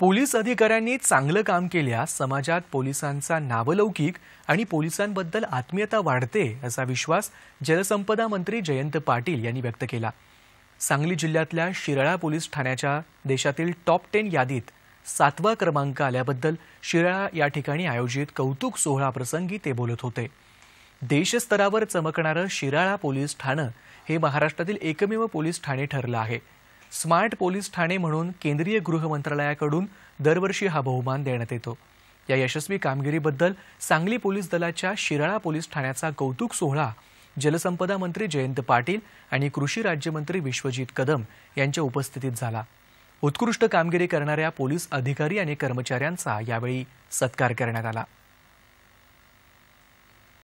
police अधिकाऱ्यांनी चांगलं काम केल्यास समाजात पोलिसांचा नावलौकिक आणि पोलिसांबद्दल आत्मीयता वाढते असा विश्वास जलसंपदा मंत्री जयंत पाटील यांनी व्यक्त केला सांगली जिल्ह्यातल्या शिराळा पोलीस ठाण्याच्या देशातील टॉप टेन यादीत सातवा क्रमांक आल्याबद्दल शिराळा या ठिकाणी आयोजित कौतुक सोहळा प्रसंगी ते बोलत होते देशस्तरावर चमकणारं शिराळा पोलीस ठाणं हे महाराष्ट्रातील एकमेव पोलीस ठाणे ठरलं आहे स्मार्ट पोलीस ठाणे म्हणून केंद्रीय गृह मंत्रालयाकडून दरवर्षी हा बहुमान देण्यात येतो या यशस्वी कामगिरीबद्दल सांगली पोलीस दलाच्या शिराळा पोलीस ठाण्याचा कौतुक सोहळा जलसंपदा मंत्री जयंत पाटील आणि कृषी राज्यमंत्री विश्वजित कदम यांच्या उपस्थितीत झाला उत्कृष्ट कामगिरी करणाऱ्या पोलीस अधिकारी आणि कर्मचाऱ्यांचा यावेळी सत्कार करण्यात आला